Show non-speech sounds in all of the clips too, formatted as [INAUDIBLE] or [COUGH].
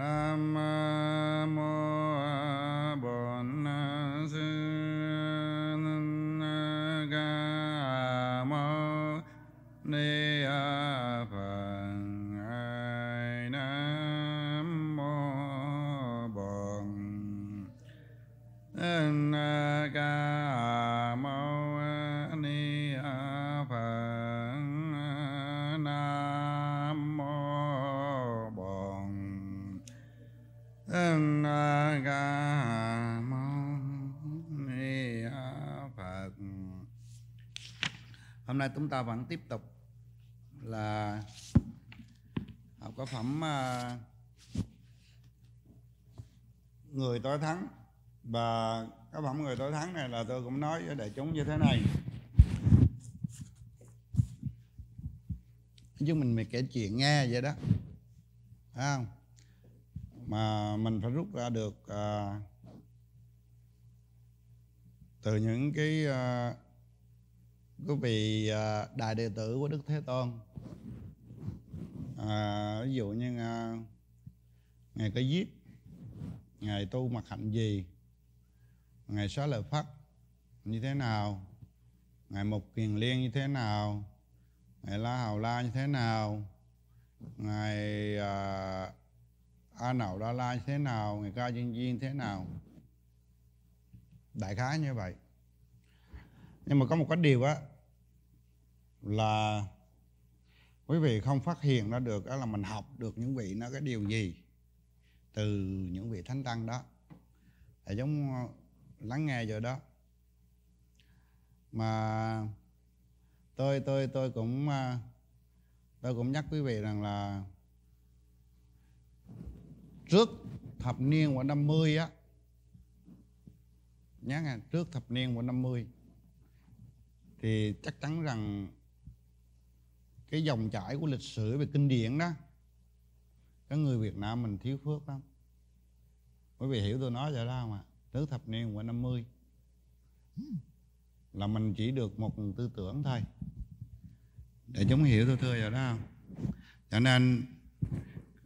Namah nay chúng ta vẫn tiếp tục là học có phẩm à, người tối thắng và cái phẩm người tối thắng này là tôi cũng nói với đại chúng như thế này chứ mình mà kể chuyện nghe vậy đó Thấy không mà mình phải rút ra được à, từ những cái à, quý vị à, đại đệ tử của đức thế tôn à, ví dụ như à, ngày có giết ngày tu mặc hạnh gì ngày xóa lời pháp như thế nào ngày mục kiền liên như thế nào ngày la hầu la như thế nào ngày à, a nậu đa la như thế nào ngày ca duyên duyên thế nào đại khái như vậy nhưng mà có một cái điều á là quý vị không phát hiện ra được đó là mình học được những vị nó cái điều gì từ những vị thánh tăng đó là giống ờ, lắng nghe rồi đó mà tôi tôi tôi cũng ờ, tôi cũng nhắc quý vị rằng là trước thập niên của năm mươi á nhớ nghe trước thập niên của năm mươi thì chắc chắn rằng cái dòng chảy của lịch sử về kinh điển đó cái người Việt Nam mình thiếu phước lắm bởi vì hiểu tôi nói vậy đó mà, ạ thập niên của 50 là mình chỉ được một tư tưởng thôi để chúng hiểu tôi thưa vậy đó cho nên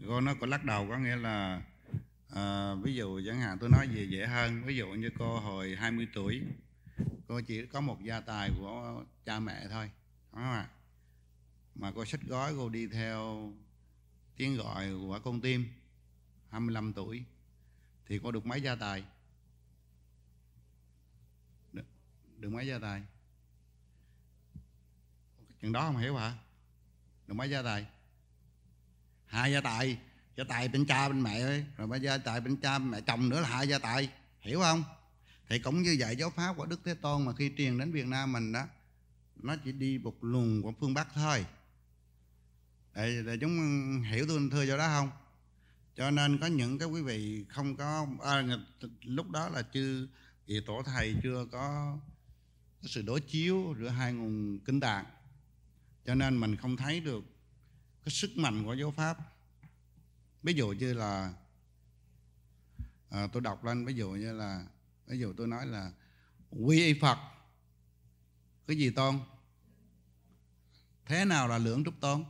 con nó có lắc đầu có nghĩa là à, ví dụ chẳng hạn tôi nói gì dễ hơn ví dụ như cô hồi 20 tuổi cô chỉ có một gia tài của cha mẹ thôi đúng không ạ à? mà cô sách gói cô đi theo tiếng gọi của con tim 25 tuổi thì cô được mấy gia tài được, được mấy gia tài chuyện đó không hiểu hả được mấy gia tài hai gia tài gia tài bên cha bên mẹ ấy. rồi mấy gia tài bên cha bên mẹ chồng nữa là hai gia tài hiểu không thì cũng như vậy giáo pháp của đức thế tôn mà khi truyền đến việt nam mình đó nó chỉ đi một luồng của phương bắc thôi để, để chúng hiểu tôi thưa cho đó không cho nên có những cái quý vị không có à, lúc đó là chưa thì tổ thầy chưa có sự đối chiếu giữa hai nguồn kinh tạng cho nên mình không thấy được cái sức mạnh của giáo pháp ví dụ như là à, tôi đọc lên ví dụ như là ví dụ tôi nói là quy y phật cái gì tôn thế nào là lưỡng trúc tôn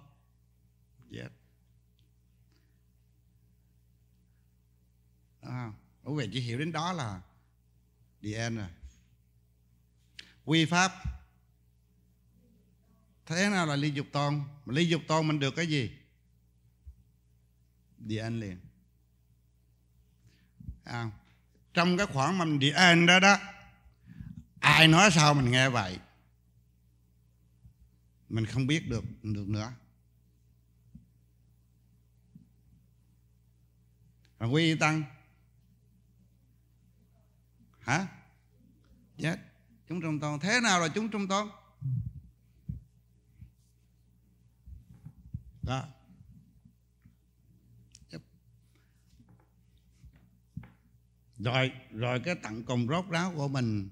giác à, quý vị chỉ hiểu đến đó là the end rồi quy pháp thế nào là ly dục tôn ly dục tôn mình được cái gì the end liền à, trong cái khoảng mình the end đó đó ai nói sao mình nghe vậy mình không biết được được nữa quy tăng hả chết chúng trong tôn thế nào là chúng trong tôn đó rồi rồi cái tặng cùng rốt ráo của mình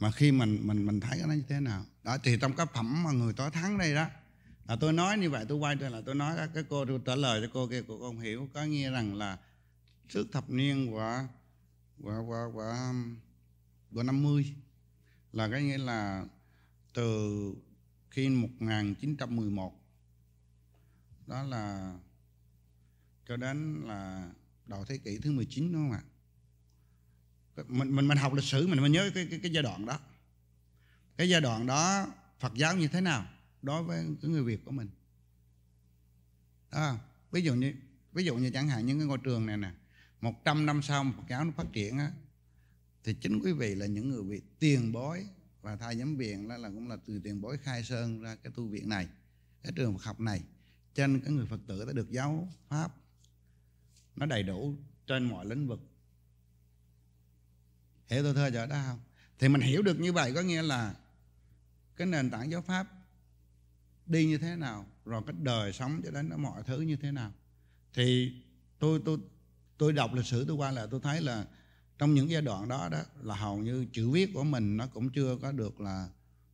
mà khi mình mình mình thấy nó như thế nào đó thì trong cái phẩm mà người tối thắng đây đó là tôi nói như vậy tôi quay trở là tôi nói cái cô tôi trả lời cho cô kia cô không hiểu có nghĩa rằng là trước thập niên của của của của của 50 là cái nghĩa là từ khi 1911 đó là cho đến là đầu thế kỷ thứ 19 đúng không ạ? Mình mình mình học lịch sử mình mới nhớ cái cái, cái giai đoạn đó. Cái giai đoạn đó Phật giáo như thế nào đối với cái người Việt của mình. À, ví dụ như ví dụ như chẳng hạn những cái ngôi trường này nè 100 năm sau Phật giáo nó phát triển á thì chính quý vị là những người bị tiền bối và thay giám viện đó là cũng là từ tiền bối khai sơn ra cái tu viện này cái trường Phật học này cho nên các người Phật tử đã được giáo pháp nó đầy đủ trên mọi lĩnh vực hiểu tôi thơ giờ đó không thì mình hiểu được như vậy có nghĩa là cái nền tảng giáo pháp đi như thế nào rồi cái đời sống cho đến mọi thứ như thế nào thì tôi tôi tôi đọc lịch sử tôi qua là tôi thấy là trong những giai đoạn đó đó là hầu như chữ viết của mình nó cũng chưa có được là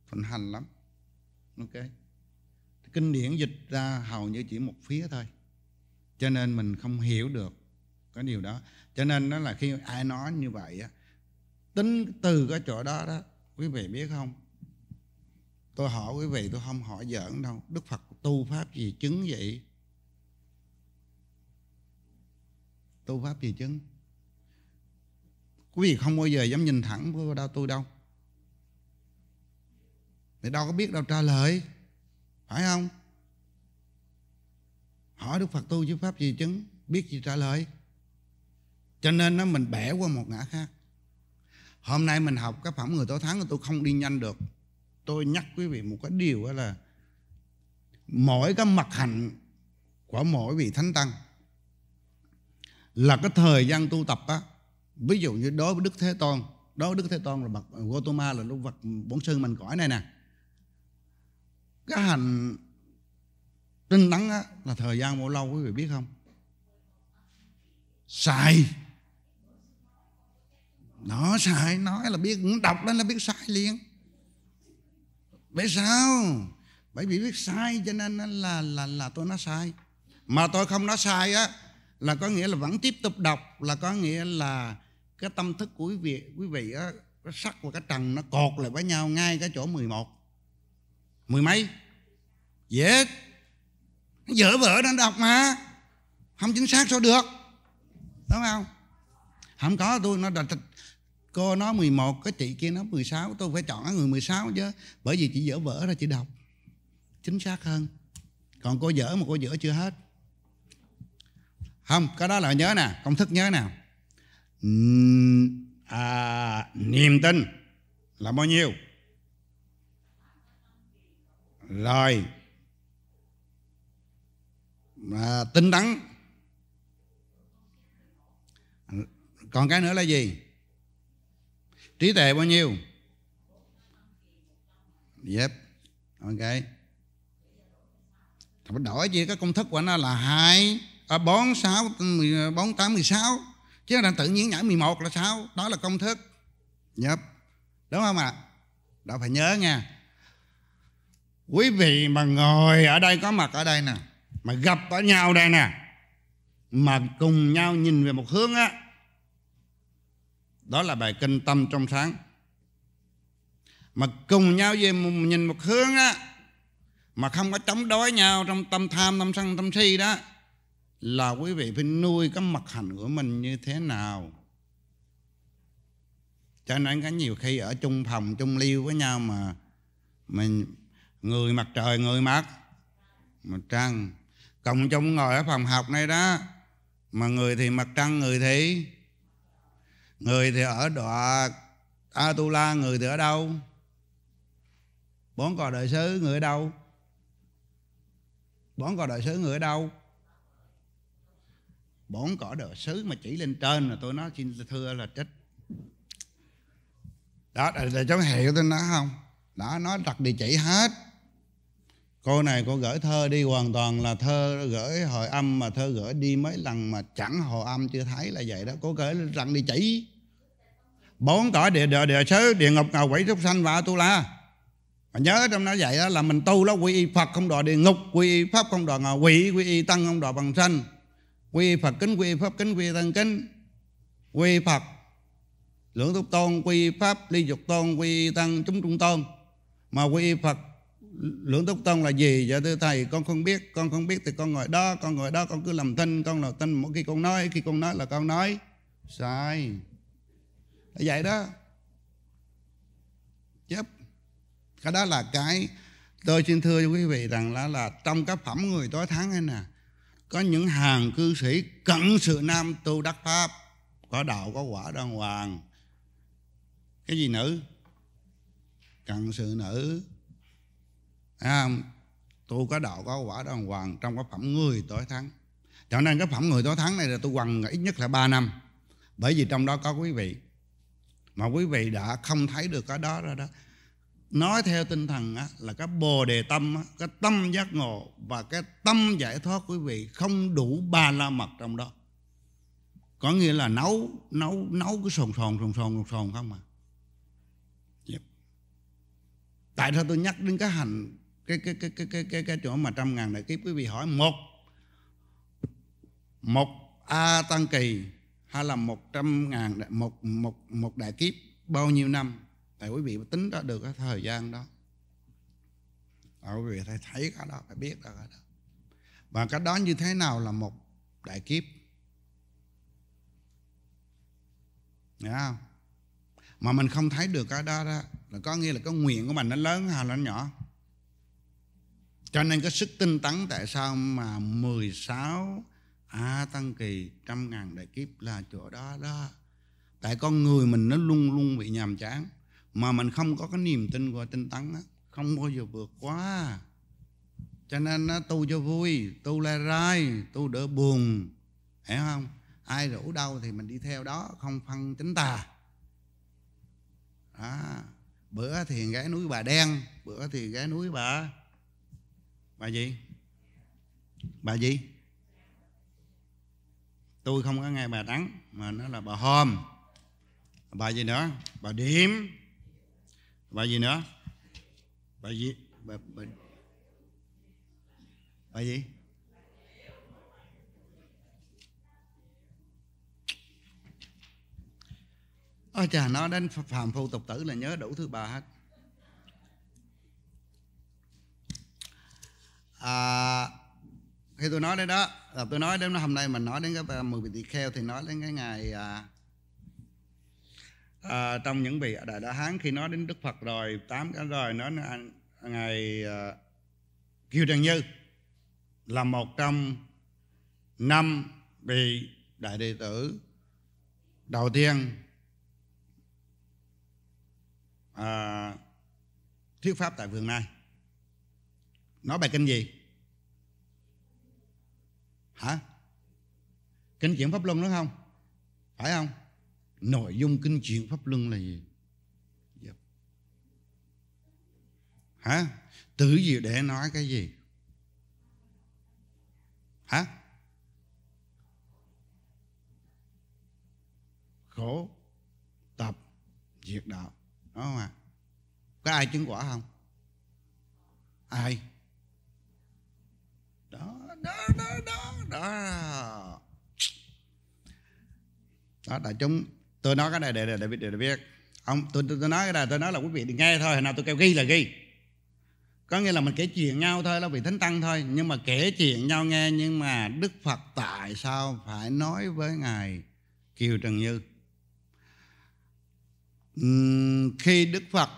thuận hành lắm ok kinh điển dịch ra hầu như chỉ một phía thôi cho nên mình không hiểu được cái điều đó cho nên đó là khi ai nói như vậy á tính từ cái chỗ đó đó quý vị biết không tôi hỏi quý vị tôi không hỏi giỡn đâu đức phật tu pháp gì chứng vậy tu pháp gì chứ? quý vị không bao giờ dám nhìn thẳng với đau tôi đâu thì đâu có biết đâu trả lời phải không hỏi đức phật tu chứ pháp gì chứng biết gì trả lời cho nên nó mình bẻ qua một ngã khác hôm nay mình học cái phẩm người tối thắng tôi không đi nhanh được tôi nhắc quý vị một cái điều là mỗi cái mặt hạnh của mỗi vị thánh tăng là cái thời gian tu tập á ví dụ như đối với đức thế tôn đối với đức thế tôn là bậc gotama là lúc vật bốn sơn mình cõi này nè cái hành tinh tấn á là thời gian bao lâu quý vị biết không sai nó sai nói là biết đọc lên là biết sai liền bởi sao bởi vì biết sai cho nên là là là tôi nói sai mà tôi không nói sai á là có nghĩa là vẫn tiếp tục đọc là có nghĩa là cái tâm thức của quý vị quý vị á cái sắc và cái trần nó cột lại với nhau ngay cái chỗ 11 mười mấy dễ yeah. dở vỡ nó đọc mà không chính xác sao được đúng không không có tôi nó đặt cô nói 11 cái chị kia nói 16 tôi phải chọn người 16 chứ bởi vì chị dở vỡ ra chị đọc chính xác hơn còn cô dở mà cô dở chưa hết không cái đó là nhớ nè công thức nhớ nè à, niềm tin là bao nhiêu rồi à, tính đắn còn cái nữa là gì trí tuệ bao nhiêu yep ok đổi gì cái công thức của nó là hai à, bón 6 bón 8 16 chứ là tự nhiên nhảy 11 là sao đó là công thức yep. đúng không ạ à? đó phải nhớ nha quý vị mà ngồi ở đây có mặt ở đây nè mà gặp ở nhau đây nè mà cùng nhau nhìn về một hướng á đó, đó là bài kinh tâm trong sáng mà cùng nhau về nhìn một hướng á mà không có chống đối nhau trong tâm tham tâm sân tâm si đó là quý vị phải nuôi cái mặt hành của mình như thế nào cho nên có nhiều khi ở chung phòng chung lưu với nhau mà mình người mặt trời người mặt mặt trăng cộng chung ngồi ở phòng học này đó mà người thì mặt trăng người thì người thì ở đọa Atula người thì ở đâu bốn cò đời sứ người ở đâu bốn cò đời sứ người ở đâu bổn cỏ đỡ sứ mà chỉ lên trên là tôi nói xin thưa là chết đó là cháu hiểu tôi nói không đã nói đặt địa chỉ hết cô này cô gửi thơ đi hoàn toàn là thơ gửi hồi âm mà thơ gửi đi mấy lần mà chẳng hồi âm chưa thấy là vậy đó cô gửi rằng địa chỉ bốn cõi địa địa địa sứ địa ngục ngầu quỷ súc sanh và tu la mà nhớ trong đó vậy đó là mình tu nó quy y phật không đòi địa ngục quy y pháp không đòi ngạ quỷ quy y tăng không đòi bằng sanh quy phật kính quy pháp kính quy tăng kính quy phật lưỡng túc tôn quy pháp ly dục tôn quy tăng chúng trung tôn mà quy phật lưỡng túc tôn là gì dạ thưa thầy con không biết con không biết thì con ngồi đó con ngồi đó con cứ làm tin con là tin mỗi khi con nói khi con nói là con nói sai là vậy đó chấp cái đó là cái tôi xin thưa quý vị rằng là là trong các phẩm người tối thắng ấy nè có những hàng cư sĩ cận sự nam tu đắc pháp có đạo có quả đàng hoàng cái gì nữ cận sự nữ à, tu có đạo có quả đàng hoàng trong cái phẩm người tối thắng cho nên cái phẩm người tối thắng này là tu quằn ít nhất là 3 năm bởi vì trong đó có quý vị mà quý vị đã không thấy được cái đó rồi đó nói theo tinh thần á, là cái bồ đề tâm á, cái tâm giác ngộ và cái tâm giải thoát quý vị không đủ ba la mật trong đó có nghĩa là nấu nấu nấu cứ sòn sòn sòn sòn sòn không mà yep. Dạ. tại sao tôi nhắc đến cái hành cái cái cái cái cái cái, cái chỗ mà trăm ngàn đại kiếp quý vị hỏi một một a tăng kỳ hay là một trăm ngàn một một một đại kiếp bao nhiêu năm tại quý vị tính ra được cái thời gian đó và quý vị phải thấy cái đó phải biết cái đó và cái đó như thế nào là một đại kiếp Hiểu không? Mà mình không thấy được cái đó, đó là có nghĩa là cái nguyện của mình nó lớn hay là nó nhỏ. Cho nên cái sức tinh tấn tại sao mà 16 A à, Tăng Kỳ trăm ngàn đại kiếp là chỗ đó đó. Tại con người mình nó luôn luôn bị nhàm chán mà mình không có cái niềm tin và tinh tấn á không bao giờ vượt qua cho nên nó tu cho vui tu lai rai tu đỡ buồn hiểu không ai rủ đâu thì mình đi theo đó không phân chính tà đó. bữa thì gái núi bà đen bữa thì gái núi bà bà gì bà gì tôi không có nghe bà trắng mà nó là bà hôm bà gì nữa bà điểm bài gì nữa bài gì bài, bài, bài gì Ôi chà nó đến phàm phu tục tử là nhớ đủ thứ bà hết à, khi tôi nói đến đó là tôi nói đến hôm nay mình nói đến cái mười vị tỳ kheo thì nói đến cái ngày à, à, trong những vị đại la hán khi nói đến đức phật rồi tám cái rồi nói ngài à, kiều trần như là một trong năm vị đại đệ tử đầu tiên à, thuyết pháp tại vườn này nói bài kinh gì hả kinh chuyển pháp luân đúng không phải không nội dung kinh chuyển pháp luân là gì yep. Dạ. hả tử gì để nói cái gì hả khổ tập diệt đạo đúng không ạ có ai chứng quả không ai đó đó đó đó đó đó đại chúng tôi nói cái này để để để, để, để biết ông tôi, tôi tôi nói cái này tôi nói là quý vị nghe thôi hồi nào tôi kêu ghi là ghi có nghĩa là mình kể chuyện nhau thôi là vì thánh tăng thôi nhưng mà kể chuyện nhau nghe nhưng mà đức phật tại sao phải nói với ngài kiều trần như khi đức phật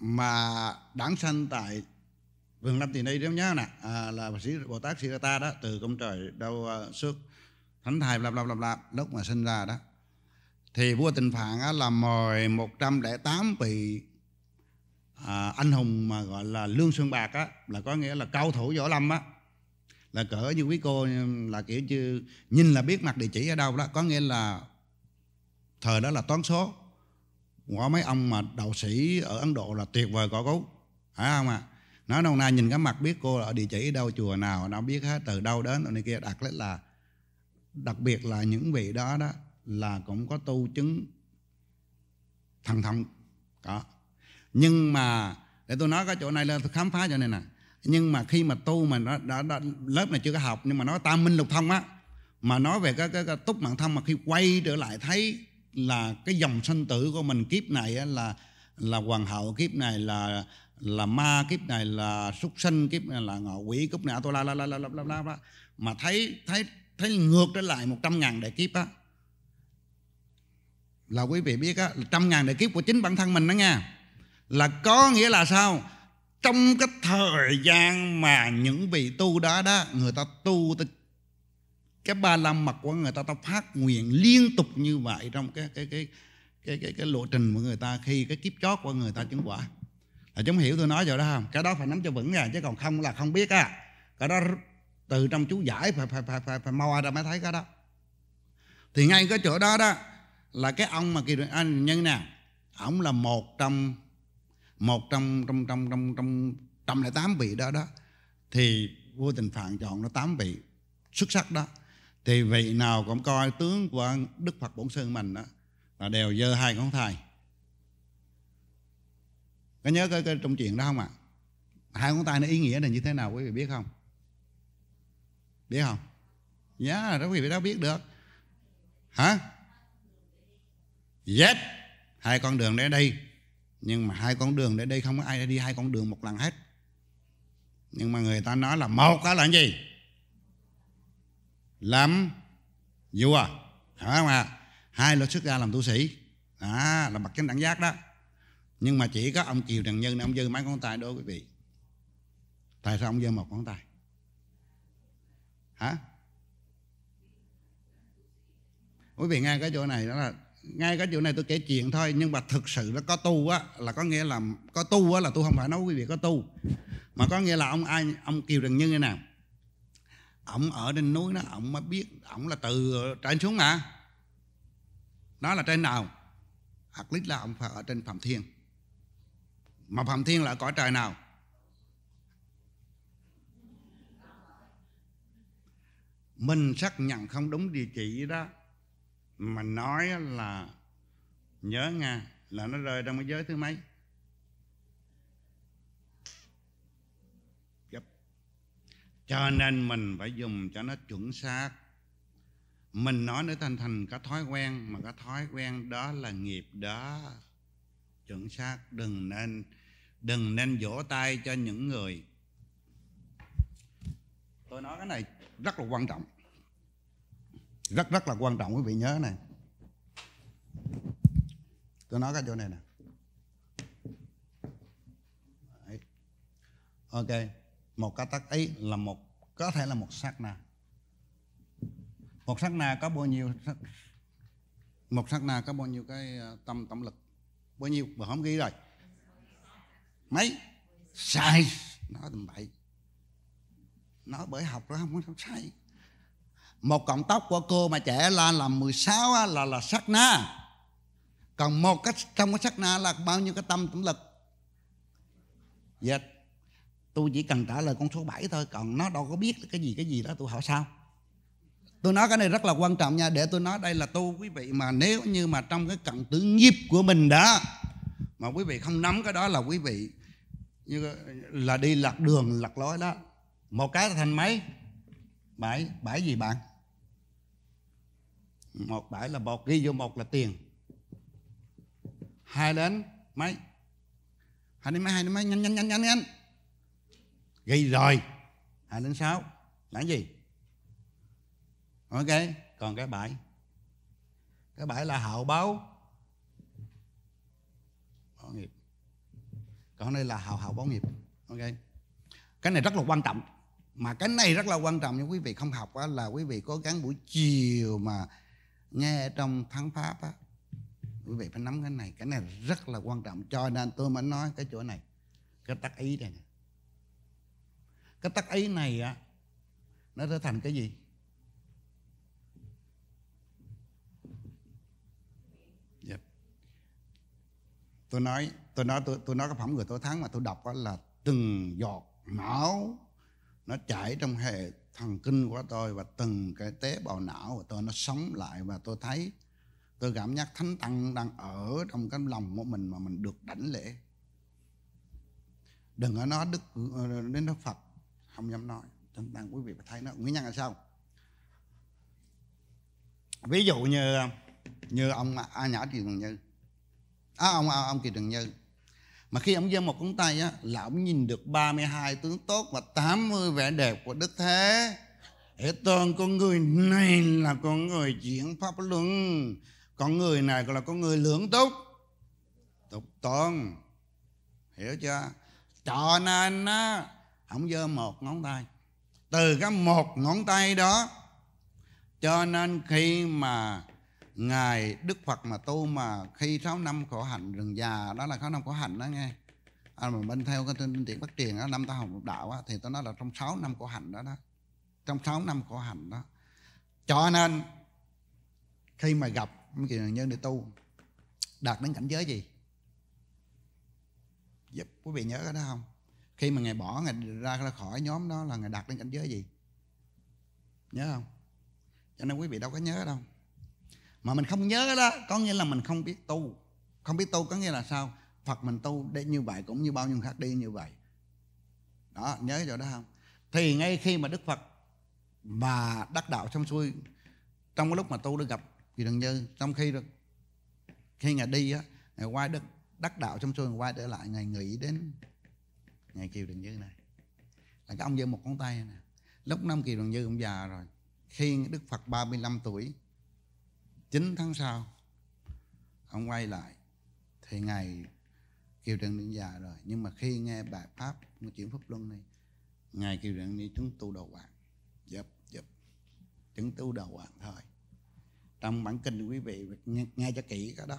mà đáng sanh tại vườn lâm thì đây nếu nhớ nè à, là sĩ bồ tát sĩ ta đó từ công trời đâu uh, à, thánh thầy lạp lạp lạp lạp lúc mà sinh ra đó thì vua tịnh phạn á, là mời 108 vị à, anh hùng mà gọi là lương xuân bạc á, là có nghĩa là cao thủ võ lâm á là cỡ như quý cô là kiểu như nhìn là biết mặt địa chỉ ở đâu đó có nghĩa là thời đó là toán số có mấy ông mà đạo sĩ ở ấn độ là tuyệt vời có cú phải không ạ à? nói đâu nay nhìn cái mặt biết cô ở địa chỉ ở đâu chùa nào nó biết hết từ đâu đến rồi này kia đặt rất là đặc biệt là những vị đó đó là cũng có tu chứng thần thông có nhưng mà để tôi nói cái chỗ này là tôi khám phá cho nên nè nhưng mà khi mà tu mà nó đã, đã lớp này chưa có học nhưng mà nói tam minh lục thông á mà nói về cái, cái, cái túc mạng thông mà khi quay trở lại thấy là cái dòng sanh tử của mình kiếp này á, là là hoàng hậu kiếp này là là ma kiếp này là súc sinh kiếp này là ngọ quỷ kiếp này à, tôi la la la la la la la mà thấy thấy thế ngược trở lại 100 ngàn đại kiếp á là quý vị biết á trăm ngàn đại kiếp của chính bản thân mình đó nha là có nghĩa là sao trong cái thời gian mà những vị tu đó đó người ta tu ta, cái ba la mật của người ta ta phát nguyện liên tục như vậy trong cái cái cái cái cái, cái lộ trình của người ta khi cái kiếp chót của người ta chứng quả là chúng hiểu tôi nói rồi đó không cái đó phải nắm cho vững rồi chứ còn không là không biết á cái đó từ trong chú giải phải phải phải phải, phải moi ra mới thấy cái đó thì ngay cái chỗ đó đó là cái ông mà kỳ anh nhân nè ông là một trong một trong trong trong trong trong trăm lẻ tám vị đó đó thì vua tình phạn chọn nó tám vị xuất sắc đó thì vị nào cũng coi tướng của đức phật bổn sư mình đó là đều dơ hai ngón tay có nhớ cái, cái trong chuyện đó không ạ à? hai ngón tay nó ý nghĩa là như thế nào quý vị biết không biết không dạ đó quý vị đã biết được hả yes hai con đường để đây nhưng mà hai con đường để đây không có ai đi hai con đường một lần hết nhưng mà người ta nói là một đó là gì lắm vua hả không à? hai lô xuất ra làm tu sĩ à, là bậc chánh đẳng giác đó nhưng mà chỉ có ông kiều trần nhân ông dư mấy ngón tay đó quý vị tại sao ông dư một ngón tay hả quý vị nghe cái chỗ này đó là ngay cái chỗ này tôi kể chuyện thôi nhưng mà thực sự nó có tu á là có nghĩa là có tu á là tôi không phải nói quý vị có tu mà có nghĩa là ông ai ông kiều trần như như nào ổng ở trên núi nó ổng mới biết ổng là từ trên xuống mà nó là trên nào hoặc lít là ông phải ở trên phạm thiên mà phạm thiên là cõi trời nào mình xác nhận không đúng địa chỉ đó mà nói là nhớ nghe là nó rơi trong cái giới thứ mấy yep. cho nên mình phải dùng cho nó chuẩn xác mình nói để thành thành cái thói quen mà cái thói quen đó là nghiệp đó chuẩn xác đừng nên đừng nên vỗ tay cho những người tôi nói cái này rất là quan trọng rất rất là quan trọng quý vị nhớ này tôi nói cái chỗ này nè ok một cái tắc ấy là một có thể là một sát na một sát na có bao nhiêu một sát na có bao nhiêu cái ờ, tâm tổng lực bao nhiêu mà không ghi rồi mấy sai nói tầm bậy nói bởi học ra không có sai một cọng tóc của cô mà trẻ lên làm 16 á, là là sắc na còn một cái trong cái sắc na là bao nhiêu cái tâm tổng lực dạ tôi chỉ cần trả lời con số 7 thôi còn nó đâu có biết cái gì cái gì đó tôi hỏi sao tôi nói cái này rất là quan trọng nha để tôi nói đây là tu quý vị mà nếu như mà trong cái cận tử nghiệp của mình đó mà quý vị không nắm cái đó là quý vị như là đi lạc đường lạc lối đó một cái thành mấy bảy bảy gì bạn một bảy là một ghi vô một là tiền hai đến mấy hai đến mấy hai đến mấy nhanh nhanh nhanh nhanh nhanh ghi rồi hai đến sáu là gì ok còn cái bảy cái bảy là hậu báo báo nghiệp còn đây là hậu hậu báo nghiệp ok cái này rất là quan trọng mà cái này rất là quan trọng nhưng quý vị không học á, là quý vị cố gắng buổi chiều mà nghe trong thắng pháp á, quý vị phải nắm cái này cái này rất là quan trọng cho nên tôi mới nói cái chỗ này cái tắc ý này cái tắc ý này á nó trở thành cái gì yeah. Dạ. tôi nói tôi nói tôi, tôi nói cái phẩm người tôi thắng mà tôi đọc là từng giọt máu nó chảy trong hệ thần kinh của tôi và từng cái tế bào não của tôi nó sống lại và tôi thấy tôi cảm giác thánh tăng đang ở trong cái lòng của mình mà mình được đảnh lễ đừng có nói đức ờ, đến đức phật không dám nói thánh tăng quý vị phải thấy nó nguyên nhân là sao ví dụ như như ông a à, nhã kỳ trường như à, ông à, ông kỳ trường như mà khi ông giơ một ngón tay á, là ông nhìn được 32 tướng tốt và 80 vẻ đẹp của Đức Thế. Để toàn con người này là con người diễn pháp luân. Con người này là con người lưỡng túc. Tục toàn Hiểu chưa? Cho nên á, ông giơ một ngón tay. Từ cái một ngón tay đó cho nên khi mà ngài đức phật mà tu mà khi sáu năm khổ hạnh rừng già đó là sáu năm khổ hạnh đó nghe à, mà bên theo cái tin điển bất truyền đó năm ta học đạo á, thì tôi nói là trong sáu năm khổ hạnh đó đó trong sáu năm khổ hạnh đó cho nên khi mà gặp cái nhân để tu đạt đến cảnh giới gì giúp quý vị nhớ cái đó không khi mà ngài bỏ ngài ra khỏi nhóm đó là ngài đạt đến cảnh giới gì nhớ không cho nên quý vị đâu có nhớ đâu mà mình không nhớ đó có nghĩa là mình không biết tu không biết tu có nghĩa là sao phật mình tu để như vậy cũng như bao nhiêu khác đi như vậy đó nhớ chỗ đó không thì ngay khi mà đức phật và đắc đạo xong xuôi trong cái lúc mà tu đã gặp kỳ đường như trong khi được khi ngài đi á ngài quay đức đắc đạo xong xuôi quay trở lại ngày nghĩ đến ngày kiều đường như này là cái ông giơ một ngón tay này lúc năm kỳ đường như ông già rồi khi đức phật 35 tuổi 9 tháng sau ông quay lại thì ngày kiều trần điện già rồi nhưng mà khi nghe bài pháp chuyển pháp luân này ngày kiều trần đi chúng tu đầu hoàng dập dập chứng tu đầu hoàng thôi trong bản kinh quý vị nghe, nghe cho kỹ cái đó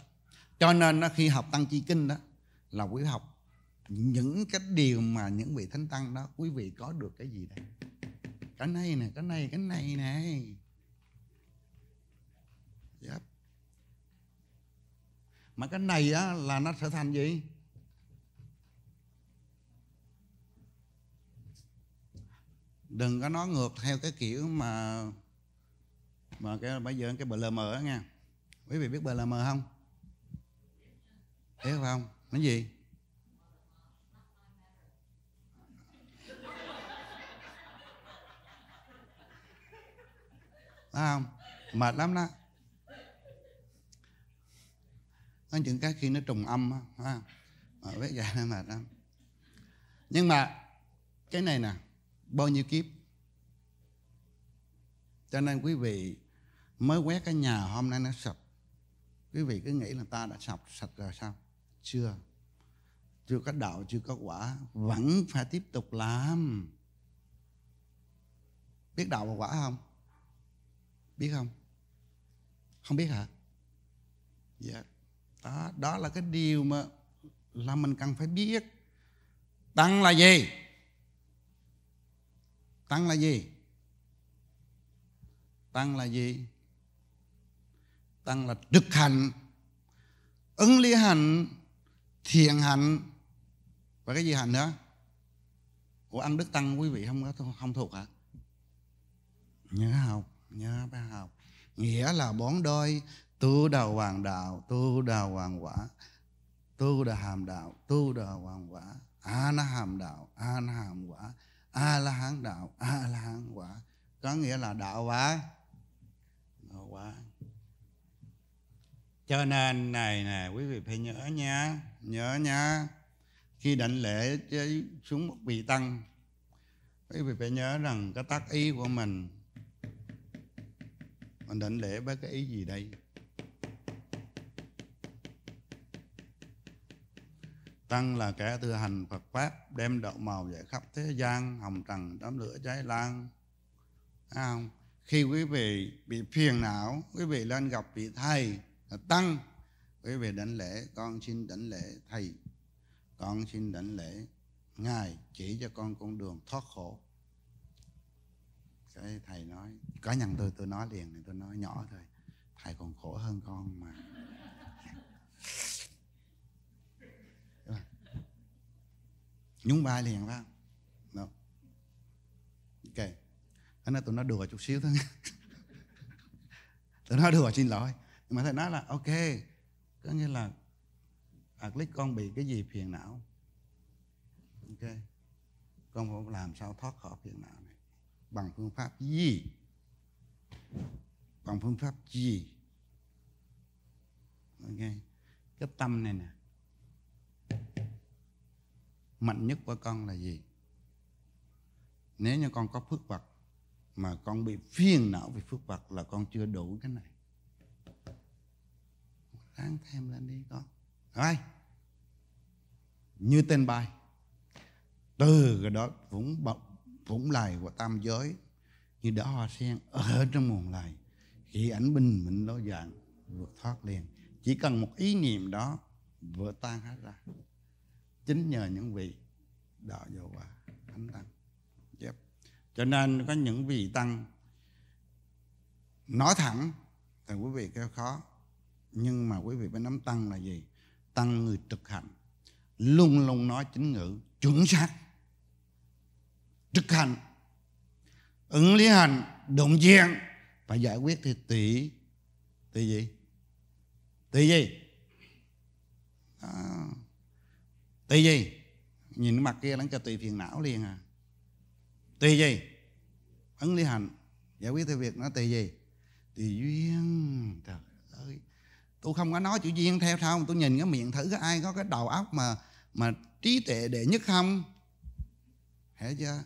cho nên nó khi học tăng chi kinh đó là quý học những cái điều mà những vị thánh tăng đó quý vị có được cái gì đây cái này nè cái này cái này nè Yep. Mà cái này á, là nó sẽ thành gì? Đừng có nói ngược theo cái kiểu mà mà cái bây giờ cái BLM á nha. Quý vị biết BLM không? Biết không? Nó gì? Đúng không? Mệt lắm đó. có những cái khi nó trùng âm á mà quét gà nó mệt lắm nhưng mà cái này nè bao nhiêu kiếp cho nên quý vị mới quét cái nhà hôm nay nó sập quý vị cứ nghĩ là ta đã sập sập rồi sao chưa chưa có đạo chưa có quả vẫn phải tiếp tục làm biết đạo và quả không biết không không biết hả dạ yeah đó, đó là cái điều mà là mình cần phải biết tăng là gì tăng là gì tăng là gì tăng là thực hành ứng lý hành thiền hành và cái gì hành nữa của ăn đức tăng quý vị không có không thuộc hả nhớ học nhớ phải học nghĩa là bón đôi tu đào hoàng đạo tu đào hoàng quả tu đà hàm đạo tu đà hoàng quả a la hàm đạo a la hàm quả a la hán đạo a la hán quả có nghĩa là đạo quả đạo quả cho nên này nè quý vị phải nhớ nha nhớ nha khi đảnh lễ với xuống một vị tăng quý vị phải nhớ rằng cái tác ý của mình mình đảnh lễ với cái ý gì đây Tăng là kẻ thừa hành Phật Pháp Đem đậu màu dạy khắp thế gian Hồng trần đám lửa cháy lan Thấy không? Khi quý vị bị phiền não Quý vị lên gặp vị thầy là Tăng Quý vị đánh lễ Con xin đánh lễ thầy Con xin đánh lễ Ngài chỉ cho con con đường thoát khổ Cái thầy nói Cá nhân tôi tôi nói liền Tôi nói nhỏ thôi Thầy còn khổ hơn con mà nhúng vai liền phải không no. ok anh nói tụi nó đùa chút xíu thôi [LAUGHS] tụi nó đùa xin lỗi nhưng mà thầy nói là ok có nghĩa là à least con bị cái gì phiền não ok con phải làm sao thoát khỏi phiền não này bằng phương pháp gì bằng phương pháp gì ok cái tâm này nè mạnh nhất của con là gì nếu như con có phước vật mà con bị phiền não vì phước vật là con chưa đủ cái này ráng thêm lên đi con rồi như tên bài từ cái đó vũng bọc vũng lầy của tam giới như đã hoa sen ở trong nguồn lầy khi ảnh bình minh lối dạng vượt thoát liền chỉ cần một ý niệm đó vừa tan hết ra chính nhờ những vị đạo vô và thánh tăng yep. cho nên có những vị tăng nói thẳng thì quý vị kêu khó nhưng mà quý vị phải nắm tăng là gì tăng người thực hành luôn luôn nói chính ngữ chuẩn xác thực hành ứng lý hành động diện và giải quyết thì tỷ tỷ gì tỷ gì à, tùy gì nhìn mặt kia lắng cho tùy phiền não liền à tùy gì ấn lý hành giải quyết theo việc nó tùy gì tùy duyên trời ơi tôi không có nói chữ duyên theo sao tôi nhìn cái miệng thử cái ai có cái đầu óc mà mà trí tuệ đệ nhất không hiểu chưa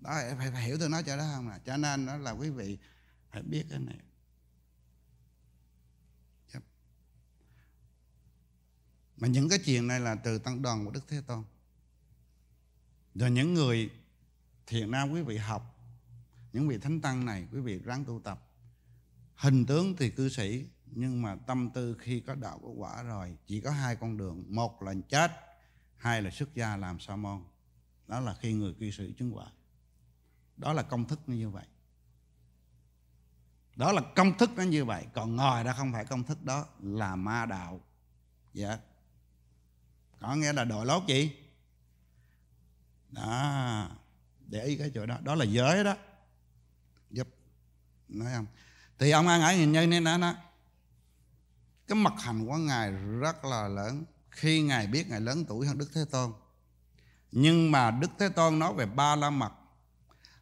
đó phải, phải hiểu tôi nói cho đó không nè cho nên đó là quý vị phải biết cái này mà những cái chuyện này là từ tăng đoàn của đức thế tôn rồi những người thiện nam quý vị học những vị thánh tăng này quý vị ráng tu tập hình tướng thì cư sĩ nhưng mà tâm tư khi có đạo có quả rồi chỉ có hai con đường một là chết hai là xuất gia làm sa môn đó là khi người cư sĩ chứng quả đó là công thức như vậy đó là công thức nó như vậy còn ngồi đó không phải công thức đó là ma đạo dạ yeah có nghĩa là đội lót gì đó để ý cái chỗ đó đó là giới đó giúp nói không thì ông an ấy nhìn như nên đó, đó cái mặt hành của ngài rất là lớn khi ngài biết ngài lớn tuổi hơn đức thế tôn nhưng mà đức thế tôn nói về ba la mật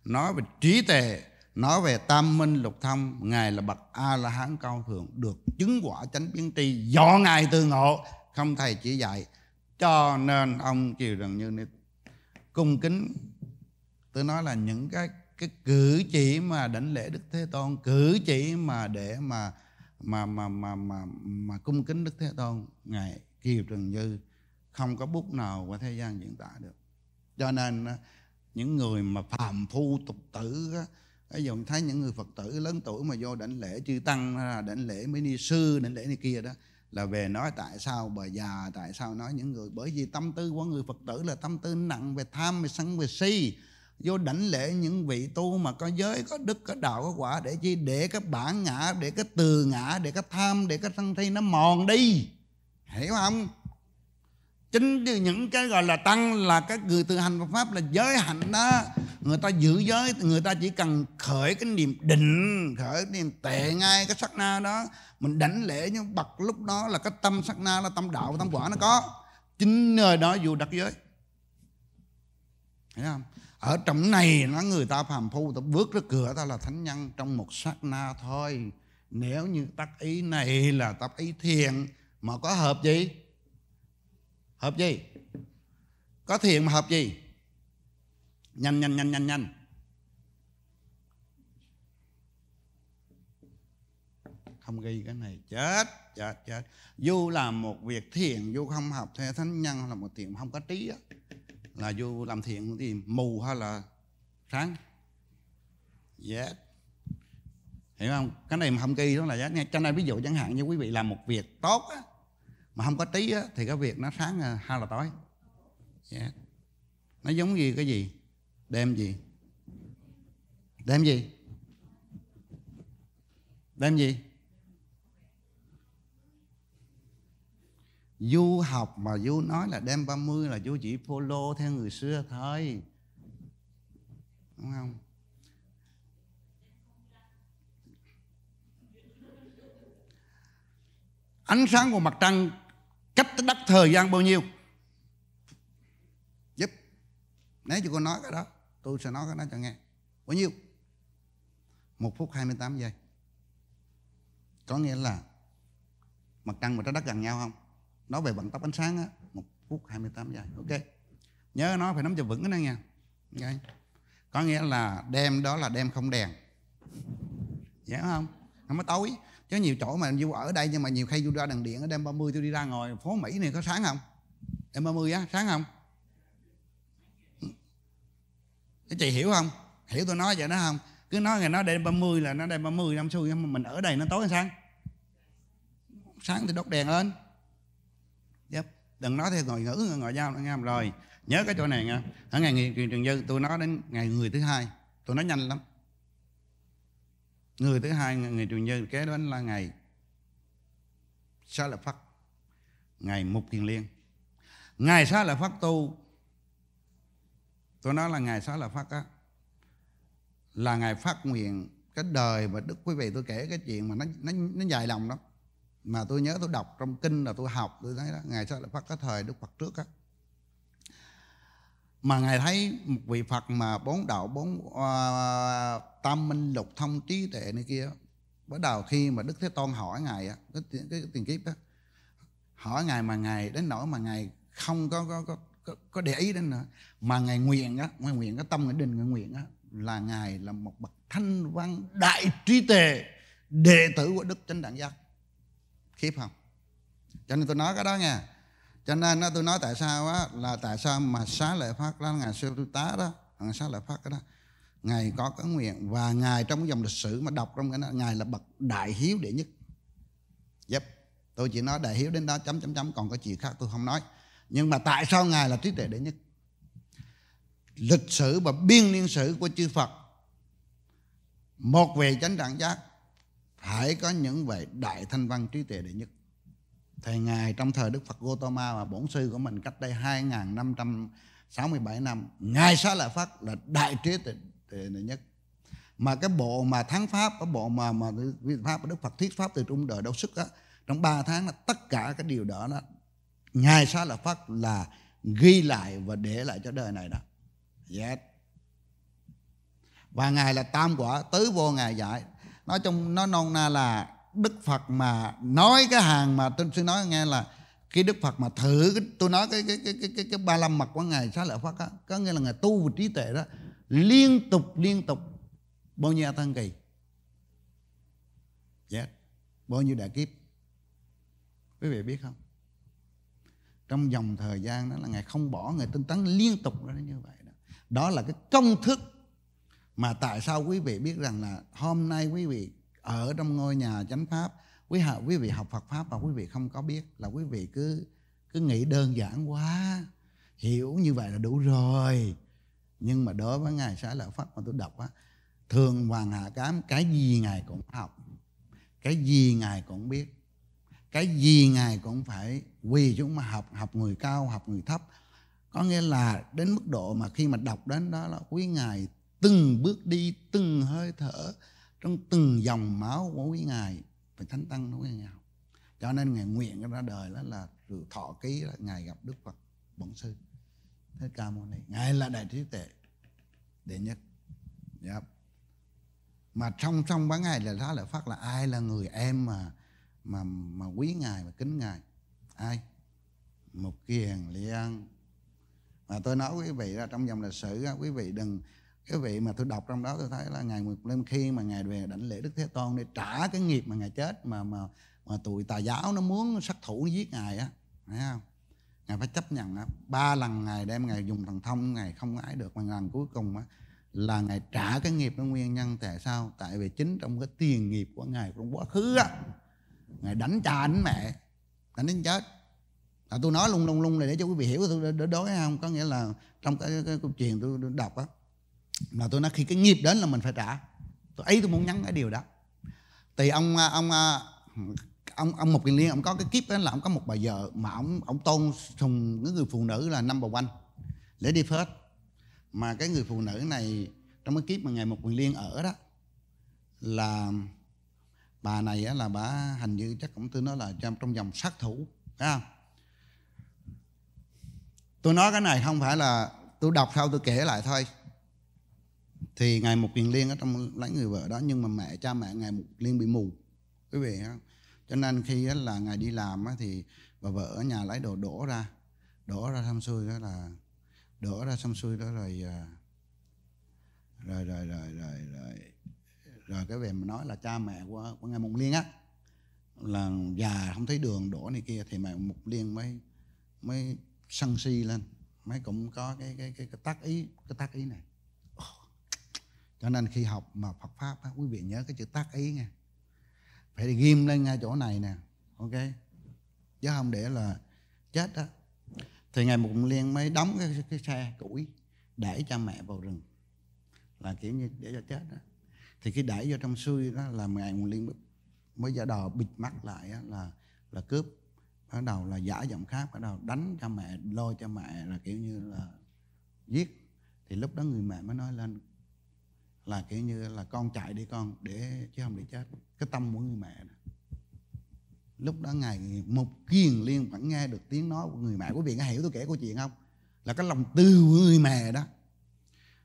nói về trí tề nói về tam minh lục thông ngài là bậc a la hán cao thượng được chứng quả chánh biến tri do ngài từ ngộ không thầy chỉ dạy cho nên ông chiều Trần Như này cung kính tôi nói là những cái cái cử chỉ mà đảnh lễ Đức Thế Tôn cử chỉ mà để mà mà mà mà mà mà cung kính Đức Thế Tôn ngài Kiều Trần Như không có bút nào của thế gian diễn tả được cho nên những người mà phàm phu tục tử á, ví dụ thấy những người phật tử lớn tuổi mà vô đảnh lễ chư tăng à, đảnh lễ mấy ni sư đảnh lễ này kia đó là về nói tại sao bà già tại sao nói những người bởi vì tâm tư của người phật tử là tâm tư nặng về tham về sân về si vô đảnh lễ những vị tu mà có giới có đức có đạo có quả để chi để cái bản ngã để cái từ ngã để cái tham để cái sân thi nó mòn đi hiểu không chính những cái gọi là tăng là các người tự hành Phật pháp là giới hạnh đó người ta giữ giới người ta chỉ cần khởi cái niềm định khởi cái niềm tệ ngay cái sắc na đó mình đánh lễ nhưng bật lúc đó là cái tâm sắc na là tâm đạo tâm quả nó có chính nơi đó dù đặt giới Thấy không? ở trong này nó người ta phàm phu ta bước ra cửa ta là thánh nhân trong một sát na thôi nếu như tác ý này là tác ý thiền mà có hợp gì Hợp gì? Có thiện mà hợp gì? Nhanh nhanh nhanh nhanh nhanh. Không ghi cái này chết chết chết. Du làm một việc thiện, du không học theo thánh nhân là một thiện không có trí á. Là du làm thiện thì mù hay là sáng? Yes hiểu không cái này mà không ghi đó là giá nghe cho nên ví dụ chẳng hạn như quý vị làm một việc tốt á mà không có trí á, thì cái việc nó sáng à, hay là tối yeah. Dạ. nó giống như cái gì đem gì đem gì đem gì du học mà du nói là đêm 30 là du chỉ polo theo người xưa thôi đúng không ánh sáng của mặt trăng cách đất thời gian bao nhiêu giúp nếu chú cô nói cái đó tôi sẽ nói cái đó cho nghe bao nhiêu một phút 28 giây có nghĩa là mặt trăng và trái đất gần nhau không nói về vận tốc ánh sáng á một phút 28 giây ok nhớ nó phải nắm cho vững cái này nha okay. có nghĩa là đêm đó là đêm không đèn dễ không không có tối chứ nhiều chỗ mà du ở đây nhưng mà nhiều khi du ra đằng điện ở đêm 30 tôi đi ra ngồi phố Mỹ này có sáng không đêm 30 á sáng không cái chị hiểu không hiểu tôi nói vậy đó không cứ nói ngày nó đêm 30 là nó đêm 30 năm xuôi nhưng mà mình ở đây nó tối hay sáng sáng thì đốt đèn lên yep. đừng nói theo ngồi ngữ ngồi nhau nghe rồi nhớ cái chỗ này nha ở ngày nghị truyền trường dư tôi nói đến ngày người thứ hai tôi nói nhanh lắm người thứ hai người chủ nhân kế đến là ngày xá lợi phật ngày mục kiền liên ngày xá lợi phật tu tôi nói là ngày xá lợi phật á là ngày phát nguyện cái đời mà đức quý vị tôi kể cái chuyện mà nó nó nó dài lòng đó mà tôi nhớ tôi đọc trong kinh là tôi học tôi thấy đó ngày xá là phất cái thời đức phật trước á mà ngài thấy một vị phật mà bốn đạo bốn uh, tam minh lục thông trí tuệ này kia bắt đầu khi mà đức thế tôn hỏi ngài cái, cái, cái tiền kiếp đó, hỏi ngài mà ngài đến nỗi mà ngài không có có có có, để ý đến nữa mà ngài nguyện á ngài nguyện cái tâm ngài đình ngài nguyện á là ngài là một bậc thanh văn đại trí tề đệ tử của đức chánh đẳng giác khiếp không cho nên tôi nói cái đó nha cho nên đó, tôi nói tại sao á, là tại sao mà xá lợi phát đó ngài siêu tu tá đó ngài xá lợi phát đó ngài có cái nguyện và ngài trong dòng lịch sử mà đọc trong cái đó ngài là bậc đại hiếu đệ nhất yep. tôi chỉ nói đại hiếu đến đó chấm chấm chấm còn cái chuyện khác tôi không nói nhưng mà tại sao ngài là trí tuệ đệ nhất lịch sử và biên niên sử của chư phật một về chánh đẳng giác phải có những vị đại thanh văn trí tuệ đệ nhất thì ngài trong thời Đức Phật Gautama và bổn sư của mình cách đây 2567 năm ngài Xá Lợi Phất là đại trí tuệ nhất mà cái bộ mà thắng pháp cái bộ mà mà pháp Đức Phật thuyết pháp từ trung đời đâu sức á trong 3 tháng là tất cả cái điều đó đó ngài Xá Lợi Phất là ghi lại và để lại cho đời này đó yes. và ngài là tam quả tứ vô ngài giải nói trong nó non na là đức phật mà nói cái hàng mà tôi xin nói nghe là khi đức phật mà thử tôi nói cái cái cái cái cái, cái ba lâm mặt của ngài xá lợi phật á có nghĩa là ngài tu và trí tuệ đó liên tục liên tục bao nhiêu tăng kỳ dạ yeah. bao nhiêu đại kiếp quý vị biết không trong dòng thời gian đó là ngài không bỏ người tinh tấn liên tục đó như vậy đó đó là cái công thức mà tại sao quý vị biết rằng là hôm nay quý vị ở trong ngôi nhà chánh pháp quý hạ quý vị học Phật pháp và quý vị không có biết là quý vị cứ cứ nghĩ đơn giản quá hiểu như vậy là đủ rồi nhưng mà đối với ngài xá lợi pháp mà tôi đọc á thường hoàng hạ cám cái gì ngài cũng học cái gì ngài cũng biết cái gì ngài cũng phải quỳ chúng mà học học người cao học người thấp có nghĩa là đến mức độ mà khi mà đọc đến đó là quý ngài từng bước đi từng hơi thở trong từng dòng máu của quý ngài phải thánh tăng của quý ngài cho nên ngài nguyện ra đời đó là từ thọ ký là ngài gặp đức phật bổn sư thế ca môn này ngài là đại trí tuệ đệ nhất yep. Dạ. mà trong trong bán ngài là đó là phát là ai là người em mà mà mà quý ngài mà kính ngài ai một kiền liên mà tôi nói quý vị ra trong dòng lịch sử quý vị đừng cái vị mà tôi đọc trong đó tôi thấy là ngài lên khi mà ngài về đảnh lễ đức thế tôn để trả cái nghiệp mà ngài chết mà mà mà tụi tà giáo nó muốn sát thủ nó giết ngài á thấy không ngài phải chấp nhận á ba lần ngài đem ngài dùng thần thông ngài không ái được mà lần cuối cùng á là ngài trả cái nghiệp nó nguyên nhân tại sao tại vì chính trong cái tiền nghiệp của ngài trong quá khứ á ngài đánh cha đánh mẹ đánh đến chết là tôi nói lung lung lung này để cho quý vị hiểu tôi đỡ đối không có nghĩa là trong cái, cái, cái câu chuyện tôi đọc á là tôi nói khi cái nghiệp đến là mình phải trả tôi ấy tôi muốn nhắn cái điều đó thì ông à, à, ông ông ông một kiền liên ông có cái kiếp đó là ông có một bà vợ mà ông ông tôn sùng cái người phụ nữ là năm bà quanh để đi phết mà cái người phụ nữ này trong cái kiếp mà ngày một quyền liên ở đó là bà này là bà hành như chắc cũng tôi nói là trong, trong dòng sát thủ phải không tôi nói cái này không phải là tôi đọc sau tôi kể lại thôi thì ngày một kiền liên ở trong lấy người vợ đó nhưng mà mẹ cha mẹ ngày một liên bị mù quý vị á cho nên khi là ngài đi làm thì bà vợ ở nhà lấy đồ đổ ra đổ ra xong xuôi đó là đổ ra xong xuôi đó rồi à, rồi rồi rồi rồi rồi rồi cái về mà nói là cha mẹ của, của ngài mục liên á là già không thấy đường đổ này kia thì mẹ mục liên mới mới sân si lên mới cũng có cái cái cái, cái tác ý cái tác ý này cho nên khi học mà Phật pháp á, quý vị nhớ cái chữ tác ý nha phải ghim lên ngay chỗ này nè ok chứ không để là chết đó thì ngày Mùng liên mới đóng cái, cái xe củi để cha mẹ vào rừng là kiểu như để cho chết đó thì khi đẩy vô trong xuôi đó là ngày Mùng liên mới giả đò bịt mắt lại đó, là là cướp bắt đầu là giả giọng khác bắt đầu đánh cha mẹ lôi cha mẹ là kiểu như là giết thì lúc đó người mẹ mới nói lên là kiểu như là con chạy đi con để chứ không để chết cái tâm của người mẹ đó. lúc đó ngài một kiền liên vẫn nghe được tiếng nói của người mẹ quý vị có hiểu tôi kể câu chuyện không là cái lòng từ của người mẹ đó